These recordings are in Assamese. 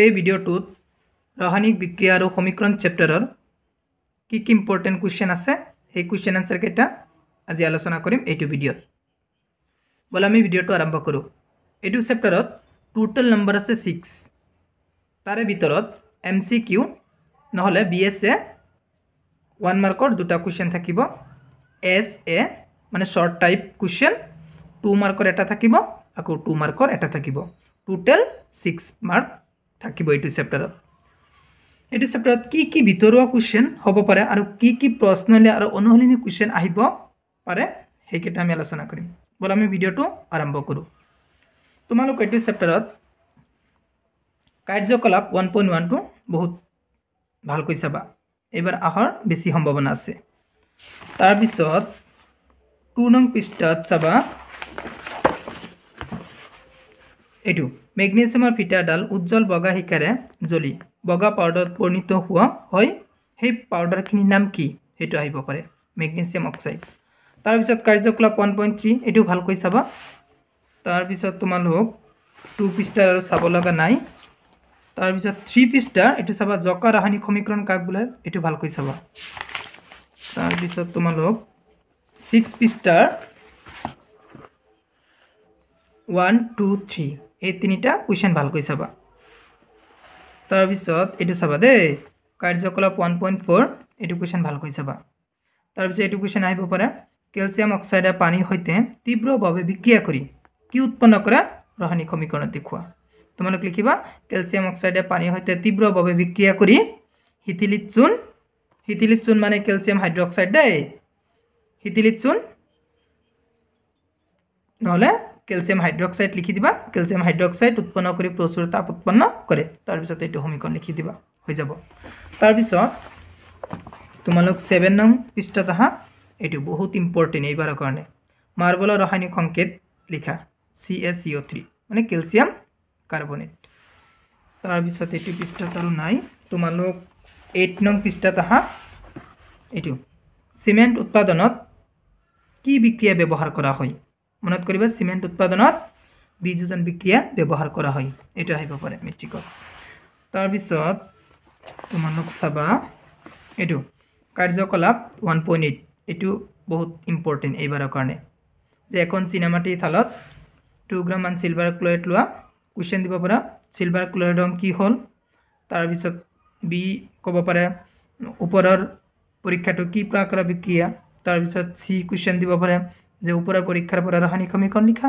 এই ভিডিঅ'টোত ৰাসায়নিক বিক্ৰিয়া আৰু সমীকৰণ চেপ্টাৰৰ কি কি ইম্পৰ্টেণ্ট কুৱেশ্যন আছে সেই কুৱেশ্যন আনচাৰকেইটা আজি আলোচনা কৰিম এইটো ভিডিঅ'ত বোলে আমি ভিডিঅ'টো আৰম্ভ কৰোঁ এইটো চেপ্টাৰত টোটেল নম্বৰ আছে ছিক্স তাৰে ভিতৰত এম চি কিউ নহ'লে বি এছ এ ওৱান মাৰ্কৰ দুটা কুৱেশ্যন থাকিব এছ এ মানে শ্বৰ্ট টাইপ কুৱেশ্যন টু মাৰ্কৰ এটা থাকিব আকৌ টু মাৰ্কৰ এটা থাকিব টোটেল ছিক্স মাৰ্ক থাকিব এইটো চেপ্টাৰত এইটো চেপ্টাৰত কি কি ভিতৰুৱা কুৱেশ্যন হ'ব পাৰে আৰু কি কি প্ৰশ্নলীয়া আৰু অনুশীলনী কুৱেশ্যন আহিব পাৰে সেইকেইটা আমি আলোচনা কৰিম বোলে আমি ভিডিঅ'টো আৰম্ভ কৰোঁ তোমালোক এইটো চেপ্টাৰত কাৰ্যকলাপ ওৱান পইণ্ট ওৱানটো বহুত ভালকৈ চাবা এইবাৰ আহাৰ বেছি সম্ভাৱনা আছে তাৰপিছত টু নং পৃষ্ঠাত চাবা এইটো মেগনেচিয়ামৰ ফিটাডাল উজ্জ্বল বগা শিকাৰে জ্বলি বগা পাউডাৰত পৰিণিত হোৱা হয় সেই পাউডাৰখিনিৰ নাম কি সেইটো আহিব পাৰে মেগনেচিয়াম অক্সাইড তাৰপিছত কাৰ্যকলাপ ওৱান পইণ্ট থ্ৰী এইটো ভালকৈ চাবা তাৰপিছত তোমালোক টু পিষ্টাৰ আৰু চাব লগা নাই তাৰপিছত থ্ৰী পিষ্টাৰ এইটো চাবা জকা ৰাসায়নিক সমীকৰণ কাক বোলে এইটো ভালকৈ চাবা তাৰপিছত তোমালোক ছিক্স পিষ্টাৰ ওৱান টু থ্ৰী এই তিনিটা কুৱেশ্যন ভালকৈ চাবা তাৰপিছত এইটো চাবা দেই কাৰ্যকলাপ ওৱান পইণ্ট ফ'ৰ এইটো কুৱেশ্যন ভালকৈ চাবা তাৰপিছত এইটো কুৱেশ্যন আহিব পাৰে কেলছিয়াম অক্সাইডৰ পানীৰ সৈতে তীব্ৰভাৱে বিক্ৰিয়া কৰি কি উৎপন্ন কৰা ৰাসায়নিক সমীকৰণ দেখুওৱা তোমালোক লিখিবা কেলছিয়াম অক্সাইডৰ পানীৰ সৈতে তীব্ৰভাৱে বিক্ৰিয়া কৰি শিথিলিত চূণ শিথিলিত চূণ মানে কেলছিয়াম হাইড্ৰক্সাইড দেই শিথিলিত চূণ নহ'লে কেলছিয়াম হাইড্ৰক্সাইড লিখি দিবা কেলছিয়াম হাইড্ৰক্সাইড উৎপন্ন কৰি প্ৰচুৰ তাপ উৎপন্ন কৰে তাৰপিছত এইটো সমীকৰণ লিখি দিবা হৈ যাব তাৰপিছত তোমালোক ছেভেন নং পৃষ্ঠত অহা এইটো বহুত ইম্পৰ্টেণ্ট এইবাৰৰ কাৰণে মাৰ্বলৰ ৰাসায়নিক সংকেত লিখা C A C O' three মানে কেলছিয়াম কাৰ্বনেট তাৰপিছত এইটো পৃষ্ঠত আৰু নাই তোমালোক এইট নং পৃষ্ঠত অহা এইটো চিমেণ্ট উৎপাদনত কি বিক্ৰিয়া ব্যৱহাৰ কৰা হয় মনত কৰিব চিমেণ্ট উৎপাদনত বীজোজন বিক্ৰিয়া ব্যৱহাৰ কৰা হয় এইটো আহিব পাৰে মেট্ৰিকত তাৰপিছত তোমালোক চাবা এইটো কাৰ্যকলাপ ওৱান পইণ্ট এইট এইটো বহুত ইম্পৰ্টেণ্ট এইবাৰৰ কাৰণে যে এখন চিনামাটিৰ থালত টু গ্ৰামমান চিলভাৰ ক্লৰাইড লোৱা কুৱেশ্যন দিব পৰা চিলভাৰ ক্লৰাইডৰ ৰং কি হ'ল তাৰপিছত বি ক'ব পাৰে ওপৰৰ পৰীক্ষাটো কি প্ৰকাৰৰ বিক্ৰিয়া তাৰপিছত চি কুৱেশ্যন দিব পাৰে যে ওপৰৰ পৰীক্ষাৰ পৰা ৰাসায়নিক সমীকৰণ লিখা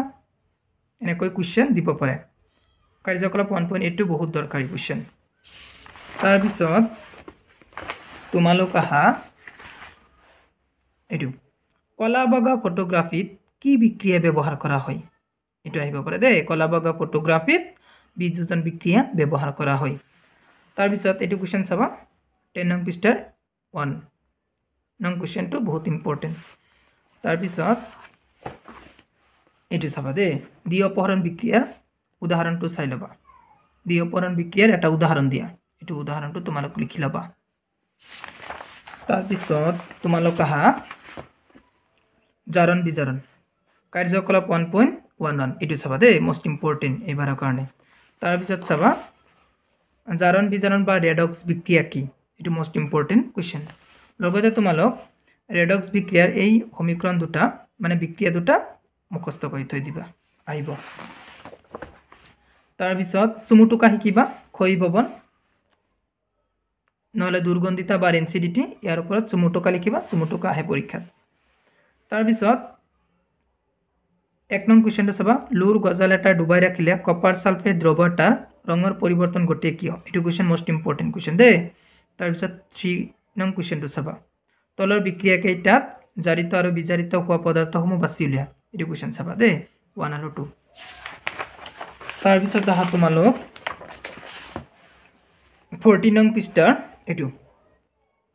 এনেকৈ কুৱেশ্যন দিব পাৰে কাৰ্যকলাপ ওৱান পইণ্ট এইটটো বহুত দৰকাৰী কুৱেশ্যন তাৰপিছত তোমালোক আহা এইটো কলা বগা ফটোগ্ৰাফীত কি বিক্ৰিয়া ব্যৱহাৰ কৰা হয় এইটো আহিব পাৰে দেই কলা বগা ফটোগ্ৰাফীত বিযোজন বিক্ৰিয়া ব্যৱহাৰ কৰা হয় তাৰপিছত এইটো কুৱেশ্যন চাবা টেন নং পিষ্টাৰ ওৱান নং কুশ্যনটো বহুত ইম্পৰ্টেণ্ট তাৰপিছত এইটো চাবা দেই দি অপহৰণ বিক্ৰিয়াৰ উদাহৰণটো চাই ল'বা দি অপহৰণ বিক্ৰিয়াৰ এটা উদাহৰণ দিয়া এইটো উদাহৰণটো তোমালোক লিখি ল'বা তাৰপিছত তোমালোক আহা জাৰণ বিজাৰণ কাৰ্যকলাপ ওৱান পইণ্ট ওৱান ওৱান এইটো চাবা দেই মষ্ট ইম্পৰ্টেণ্ট এইবাৰৰ কাৰণে তাৰপিছত চাবা জাৰণ বিজাৰণ বা ৰেডক্স বিক্ৰিয়া কি এইটো মষ্ট ইম্পৰ্টেণ্ট কুৱেশ্যন লগতে তোমালোক ৰেডক্স বিক্ৰিয়াৰ এই সমীকৰণ দুটা মানে বিক্ৰিয়া দুটা মুখস্থ কৰি থৈ দিবা আহিব তাৰপিছত চুমুটোকা শিকিবা খৈ ভৱন নহ'লে দুৰ্গন্ধিতা বা এন চি ডি টি ইয়াৰ ওপৰত চুমুটোকা লিখিবা চুমুটোকা আহে পৰীক্ষাত তাৰপিছত এক নং কুৱেশ্যনটো চাবা লুৰ গজাল এটা ডুবাই ৰাখিলে কপাৰ ছালফেট চালফেট এটাৰ ৰঙৰ পৰিৱৰ্তন ঘটিয়ে কিয় এইটো কুৱেশ্যন মষ্ট ইম্পৰ্টেণ্ট কুৱেশ্যন দেই তাৰপিছত থ্ৰী নং কুৱেশ্যনটো চাবা তলৰ বিক্ৰিয়াকেইটাত জাৰিত আৰু বিজাৰিত হোৱা পদাৰ্থসমূহ বাছি উলিয়া এইটো কুৱেশ্যন চাবা দেই ওৱান আৰু টু তাৰপিছত আহা তোমালোক ফৰ্টি নং পৃষ্ঠাৰ এইটো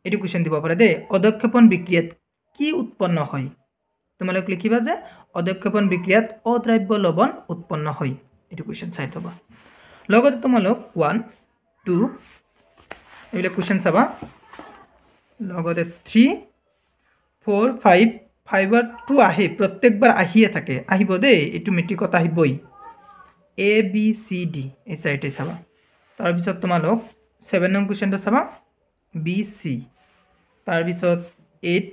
এইটো কুৱেশ্যন দিব পাৰা দেই অদক্ষেপণ বিক্ৰিয়াত কি উৎপন্ন হয় তোমালোক লিখিবা যে অদক্ষেপণ বিক্ৰিয়াত অদ্ৰাব্য লৱণ উৎপন্ন হয় এইটো কুৱেশ্যন চাই থবা লগতে তোমালোক ওৱান টু এইবিলাক কুৱেশ্যন চাবা লগতে থ্ৰী ফ'ৰ ফাইভ ফাইবাৰটো আহে প্ৰত্যেকবাৰ আহিয়ে থাকে আহিব দেই এইটো মেট্ৰিকত আহিবই এ বি চি ডি এই চাৰিটাই চাবা তাৰপিছত তোমালোক ছেভেন নং কুৱেশ্যনটো চাবা বি চি তাৰপিছত এইট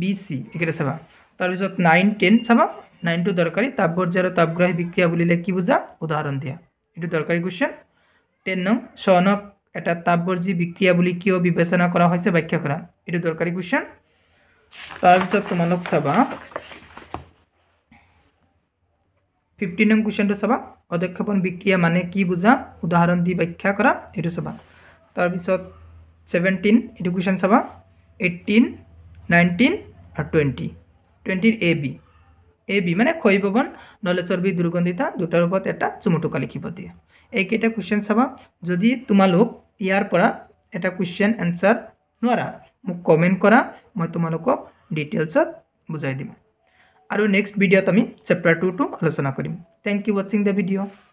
বি চি এইকেইটা চাবা তাৰপিছত নাইন টেন চাবা নাইনটো দৰকাৰী তাপবৰ্জ আৰু তাপগ্ৰাহী বিক্ৰিয়া বুলিলে কি বুজা উদাহৰণ দিয়া এইটো দৰকাৰী কুৱেশ্যন টেন নং ছয়নক এটা তাপবৰ্জী বিক্ৰিয়া বুলি কিয় বিবেচনা কৰা হৈছে ব্যাখ্যা কৰা এইটো দৰকাৰী কুৱেশ্যন তাৰপিছত তোমালোক চাবা ফিফটিন নং কুৱেশ্যনটো চাবা অধক্ষেপণ বিক্ৰিয়া মানে কি বুজা উদাহৰণ দি ব্যাখ্যা কৰা এইটো চাবা তাৰপিছত ছেভেণ্টিন এইটো কুৱেশ্যন চাবা এইটিন নাইনটিন আৰু টুৱেণ্টি টুৱেণ্টিৰ এ বি এ বি মানে খৈ পৱন নলেজৰ বি দুৰ্গন্ধিতা দুটাৰ ওপৰত এটা চুমুটোকা লিখিব দিয়ে এইকেইটা কুৱেশ্যন চাবা যদি তোমালোক ইয়াৰ পৰা এটা কুৱেশ্যন এনচাৰ নোৱাৰা মোক কমেণ্ট কৰা মই তোমালোকক ডিটেইলছত বুজাই দিম আৰু নেক্সট ভিডিঅ'ত আমি চেপ্টাৰ টুটো আলোচনা কৰিম থেংক ইউ ৱাচিং দ্য ভিডিঅ'